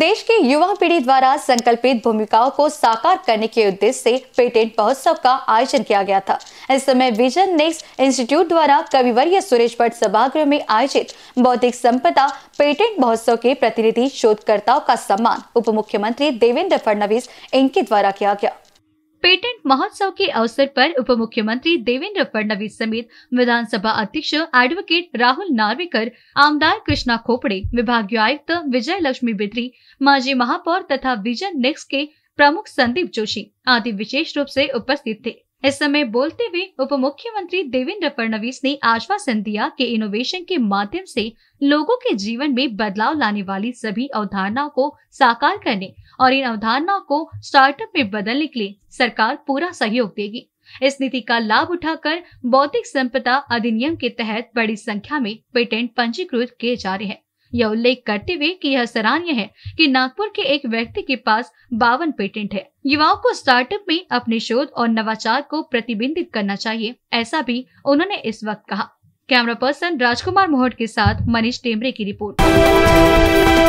देश की युवा पीढ़ी द्वारा संकल्पित भूमिकाओं को साकार करने के उद्देश्य से पेटेंट महोत्सव का आयोजन किया गया था इस समय विजन नेक्स्ट इंस्टीट्यूट द्वारा कविवर्य सुरेश भट्ट सभागृह में आयोजित बौद्धिक संपदा पेटेंट महोत्सव के प्रतिनिधि शोधकर्ताओं का सम्मान उप मुख्यमंत्री देवेंद्र फडणवीस इनके द्वारा किया गया पेटेंट महोत्सव के अवसर पर उप मुख्यमंत्री देवेंद्र फडणवीस समेत विधानसभा अध्यक्ष एडवोकेट राहुल नार्वेकर आमदार कृष्णा खोपड़े विभागीय आयुक्त विजय लक्ष्मी बिद्री माजी महापौर तथा विजन नेक्स्ट के प्रमुख संदीप जोशी आदि विशेष रूप से उपस्थित थे इस समय बोलते हुए उप मुख्यमंत्री देवेंद्र फडणवीस ने आश्वासन दिया कि इनोवेशन के माध्यम से लोगों के जीवन में बदलाव लाने वाली सभी अवधारणाओं को साकार करने और इन अवधारणाओं को स्टार्टअप में बदलने के लिए सरकार पूरा सहयोग देगी इस नीति का लाभ उठाकर बौद्धिक संपदा अधिनियम के तहत बड़ी संख्या में पेटेंट पंजीकृत किए जा रहे हैं यह उल्लेख करते हुए कि यह सराहनीय है कि नागपुर के एक व्यक्ति के पास बावन पेटेंट है युवाओं को स्टार्टअप में अपने शोध और नवाचार को प्रतिबिंबित करना चाहिए ऐसा भी उन्होंने इस वक्त कहा कैमरा पर्सन राजकुमार मोहट के साथ मनीष टेमरे की रिपोर्ट